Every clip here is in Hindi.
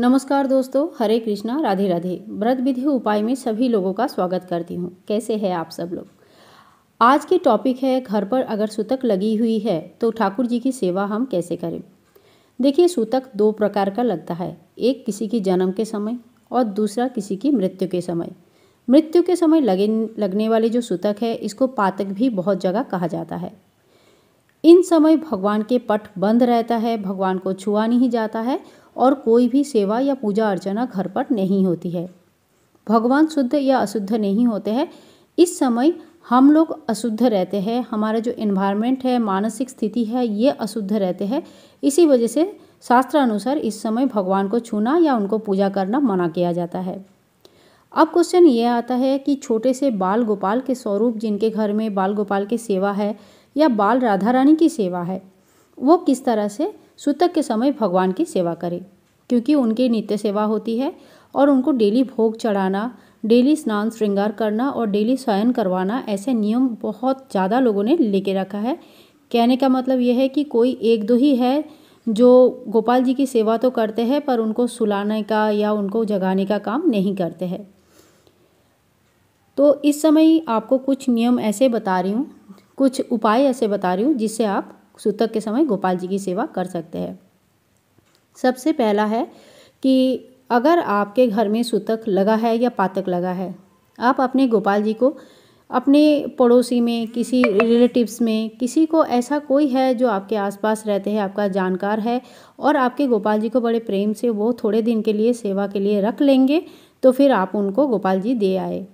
नमस्कार दोस्तों हरे कृष्णा राधे राधे व्रत विधि उपाय में सभी लोगों का स्वागत करती हूँ कैसे हैं आप सब लोग आज की टॉपिक है घर पर अगर सूतक लगी हुई है तो ठाकुर जी की सेवा हम कैसे करें देखिए सूतक दो प्रकार का लगता है एक किसी की जन्म के समय और दूसरा किसी की मृत्यु के समय मृत्यु के समय लगे लगने वाले जो सूतक है इसको पातक भी बहुत जगह कहा जाता है इन समय भगवान के पट बंद रहता है भगवान को छुआ नहीं जाता है और कोई भी सेवा या पूजा अर्चना घर पर नहीं होती है भगवान शुद्ध या अशुद्ध नहीं होते हैं इस समय हम लोग अशुद्ध रहते हैं हमारा जो इन्वायरमेंट है मानसिक स्थिति है ये अशुद्ध रहते हैं इसी वजह से शास्त्र अनुसार इस समय भगवान को छूना या उनको पूजा करना मना किया जाता है अब क्वेश्चन ये आता है कि छोटे से बाल गोपाल के स्वरूप जिनके घर में बाल गोपाल की सेवा है या बाल राधा रानी की सेवा है वो किस तरह से सूतक के समय भगवान की सेवा करें क्योंकि उनकी नित्य सेवा होती है और उनको डेली भोग चढ़ाना डेली स्नान श्रृंगार करना और डेली शयन करवाना ऐसे नियम बहुत ज़्यादा लोगों ने लेके रखा है कहने का मतलब यह है कि कोई एक दो ही है जो गोपाल जी की सेवा तो करते हैं पर उनको सुलाने का या उनको जगाने का काम नहीं करते हैं तो इस समय आपको कुछ नियम ऐसे बता रही हूँ कुछ उपाय ऐसे बता रही हूँ जिससे आप सूतक के समय गोपाल जी की सेवा कर सकते हैं सबसे पहला है कि अगर आपके घर में सूतक लगा है या पातक लगा है आप अपने गोपाल जी को अपने पड़ोसी में किसी रिलेटिव्स में किसी को ऐसा कोई है जो आपके आसपास रहते हैं आपका जानकार है और आपके गोपाल जी को बड़े प्रेम से वो थोड़े दिन के लिए सेवा के लिए रख लेंगे तो फिर आप उनको गोपाल जी दे आए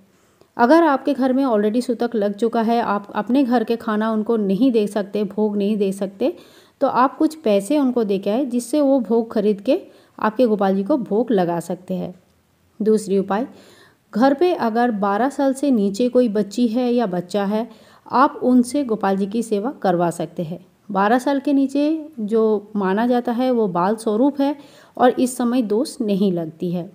अगर आपके घर में ऑलरेडी सूतक लग चुका है आप अपने घर के खाना उनको नहीं दे सकते भोग नहीं दे सकते तो आप कुछ पैसे उनको दे के आए जिससे वो भोग खरीद के आपके गोपाल जी को भोग लगा सकते हैं दूसरी उपाय घर पे अगर 12 साल से नीचे कोई बच्ची है या बच्चा है आप उनसे गोपाल जी की सेवा करवा सकते हैं 12 साल के नीचे जो माना जाता है वो बाल स्वरूप है और इस समय दोष नहीं लगती है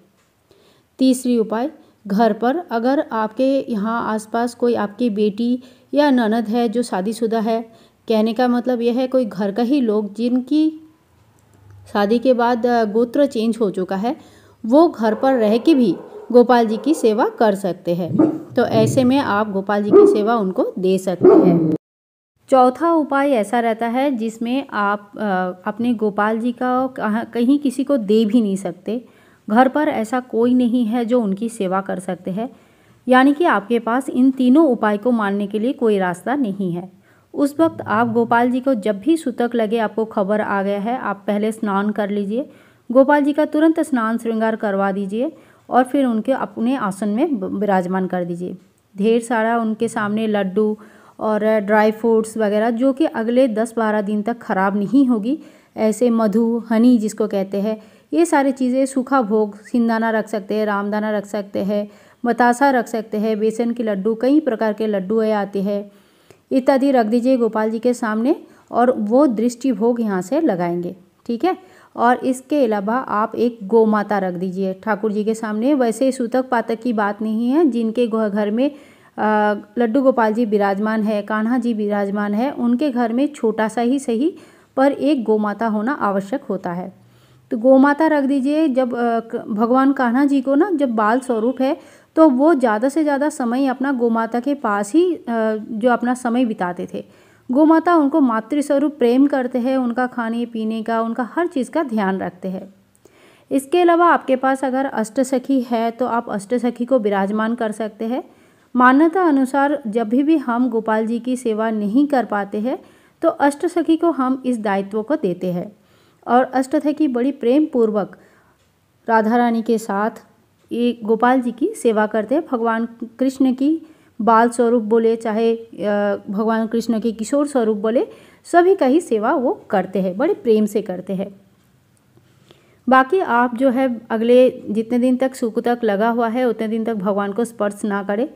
तीसरी उपाय घर पर अगर आपके यहाँ आसपास कोई आपकी बेटी या ननद है जो शादीशुदा है कहने का मतलब यह है कोई घर का ही लोग जिनकी शादी के बाद गोत्र चेंज हो चुका है वो घर पर रह के भी गोपाल जी की सेवा कर सकते हैं तो ऐसे में आप गोपाल जी की सेवा उनको दे सकते हैं चौथा उपाय ऐसा रहता है जिसमें आप अपने गोपाल जी का कहीं किसी को दे भी नहीं सकते घर पर ऐसा कोई नहीं है जो उनकी सेवा कर सकते हैं यानी कि आपके पास इन तीनों उपाय को मानने के लिए कोई रास्ता नहीं है उस वक्त आप गोपाल जी को जब भी सूतक लगे आपको खबर आ गया है आप पहले स्नान कर लीजिए गोपाल जी का तुरंत स्नान श्रृंगार करवा दीजिए और फिर उनके अपने आसन में विराजमान कर दीजिए ढेर सारा उनके सामने लड्डू और ड्राई फ्रूट्स वगैरह जो कि अगले दस बारह दिन तक ख़राब नहीं होगी ऐसे मधु हनी जिसको कहते हैं ये सारी चीज़ें सूखा भोग सिंदाना रख सकते हैं रामदाना रख सकते हैं बतासा रख सकते हैं बेसन के लड्डू कई प्रकार के है आते हैं इत्यादि रख दीजिए गोपाल जी के सामने और वो दृष्टि भोग यहाँ से लगाएंगे ठीक है और इसके अलावा आप एक गौ माता रख दीजिए ठाकुर जी के सामने वैसे सूतक पातक की बात नहीं है जिनके घर में लड्डू गोपाल जी विराजमान है कान्हा जी विराजमान है उनके घर में छोटा सा ही सही पर एक गौ माता होना आवश्यक होता है तो गौमाता रख दीजिए जब भगवान कान्हा जी को ना जब बाल स्वरूप है तो वो ज़्यादा से ज़्यादा समय अपना माता के पास ही जो अपना समय बिताते थे माता उनको मातृस्वरूप प्रेम करते हैं उनका खाने पीने का उनका हर चीज़ का ध्यान रखते हैं इसके अलावा आपके पास अगर अष्टसखी है तो आप अष्टसखी को विराजमान कर सकते हैं मान्यता अनुसार जब भी भी हम गोपाल जी की सेवा नहीं कर पाते हैं तो अष्टसखी को हम इस दायित्व को देते हैं और की बड़ी प्रेम पूर्वक राधा रानी के साथ ये गोपाल जी की सेवा करते हैं भगवान कृष्ण की बाल स्वरूप बोले चाहे भगवान कृष्ण के किशोर स्वरूप बोले सभी का ही सेवा वो करते हैं बड़े प्रेम से करते हैं बाकी आप जो है अगले जितने दिन तक तक लगा हुआ है उतने दिन तक भगवान को स्पर्श ना करें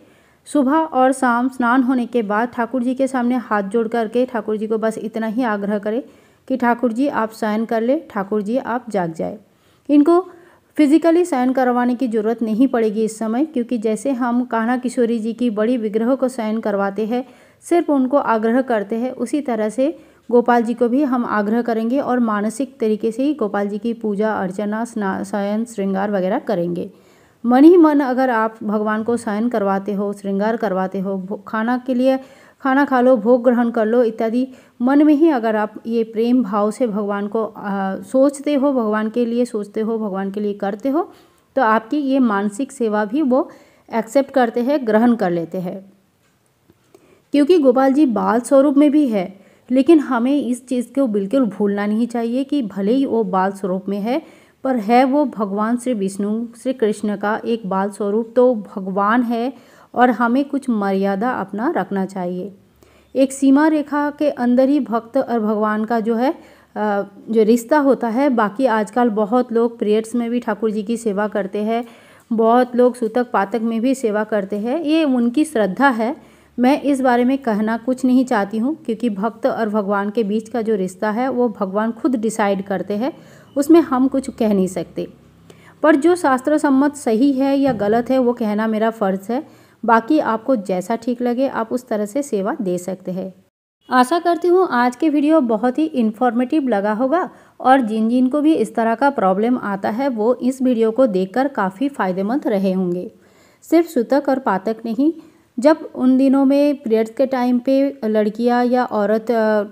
सुबह और शाम स्नान होने के बाद ठाकुर जी के सामने हाथ जोड़ करके ठाकुर जी को बस इतना ही आग्रह करें कि ठाकुर जी आप शयन कर ले ठाकुर जी आप जाग जाए इनको फिजिकली शयन करवाने की ज़रूरत नहीं पड़ेगी इस समय क्योंकि जैसे हम कान्हा किशोरी जी की बड़ी विग्रह को शयन करवाते हैं सिर्फ उनको आग्रह करते हैं उसी तरह से गोपाल जी को भी हम आग्रह करेंगे और मानसिक तरीके से ही गोपाल जी की पूजा अर्चना स्ना शयन श्रृंगार वगैरह करेंगे मन ही मन अगर आप भगवान को शयन करवाते हो श्रृंगार करवाते हो खाना के लिए खाना खा लो भोग ग्रहण कर लो इत्यादि मन में ही अगर आप ये प्रेम भाव से भगवान को आ, सोचते हो भगवान के लिए सोचते हो भगवान के लिए करते हो तो आपकी ये मानसिक सेवा भी वो एक्सेप्ट करते हैं ग्रहण कर लेते हैं क्योंकि गोपाल जी बाल स्वरूप में भी है लेकिन हमें इस चीज़ को बिल्कुल भूलना नहीं चाहिए कि भले ही वो बाल स्वरूप में है पर है वो भगवान श्री विष्णु श्री कृष्ण का एक बाल स्वरूप तो भगवान है और हमें कुछ मर्यादा अपना रखना चाहिए एक सीमा रेखा के अंदर ही भक्त और भगवान का जो है जो रिश्ता होता है बाकी आजकल बहुत लोग प्रेयर्स में भी ठाकुर जी की सेवा करते हैं बहुत लोग सूतक पातक में भी सेवा करते हैं ये उनकी श्रद्धा है मैं इस बारे में कहना कुछ नहीं चाहती हूँ क्योंकि भक्त और भगवान के बीच का जो रिश्ता है वो भगवान खुद डिसाइड करते हैं उसमें हम कुछ कह नहीं सकते पर जो शास्त्र सम्मत सही है या गलत है वो कहना मेरा फ़र्ज़ है बाकी आपको जैसा ठीक लगे आप उस तरह से सेवा दे सकते हैं आशा करती हूँ आज के वीडियो बहुत ही इन्फॉर्मेटिव लगा होगा और जिन जिन को भी इस तरह का प्रॉब्लम आता है वो इस वीडियो को देखकर काफ़ी फ़ायदेमंद रहे होंगे सिर्फ सूतक और पातक नहीं जब उन दिनों में पीरियड्स के टाइम पे लड़कियां या औरत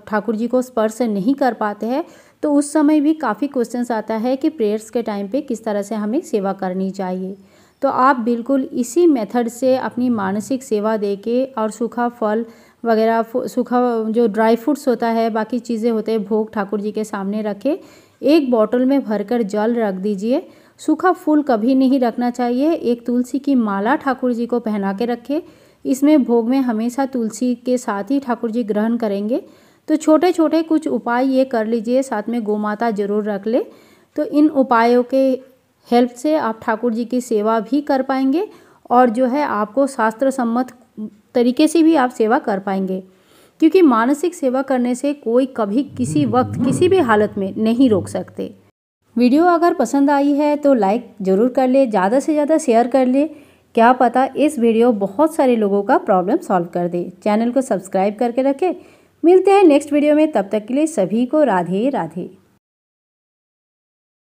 ठाकुर जी को स्पर्श नहीं कर पाते हैं तो उस समय भी काफ़ी क्वेश्चंस आता है कि पीरियड्स के टाइम पे किस तरह से हमें सेवा करनी चाहिए तो आप बिल्कुल इसी मेथड से अपनी मानसिक सेवा दे के और सूखा फल वगैरह सूखा जो ड्राई फ्रूट्स होता है बाकी चीज़ें होते हैं भोग ठाकुर जी के सामने रखे एक बॉटल में भरकर जल रख दीजिए सूखा फूल कभी नहीं रखना चाहिए एक तुलसी की माला ठाकुर जी को पहना के रखें इसमें भोग में हमेशा तुलसी के साथ ही ठाकुर जी ग्रहण करेंगे तो छोटे छोटे कुछ उपाय ये कर लीजिए साथ में गौमाता जरूर रख ले तो इन उपायों के हेल्प से आप ठाकुर जी की सेवा भी कर पाएंगे और जो है आपको शास्त्र सम्मत तरीके से भी आप सेवा कर पाएंगे क्योंकि मानसिक सेवा करने से कोई कभी किसी वक्त किसी भी हालत में नहीं रोक सकते वीडियो अगर पसंद आई है तो लाइक ज़रूर कर ले ज़्यादा से ज़्यादा शेयर कर ले क्या पता इस वीडियो बहुत सारे लोगों का प्रॉब्लम सॉल्व कर दे चैनल को सब्सक्राइब करके रखें मिलते हैं नेक्स्ट वीडियो में तब तक के लिए सभी को राधे राधे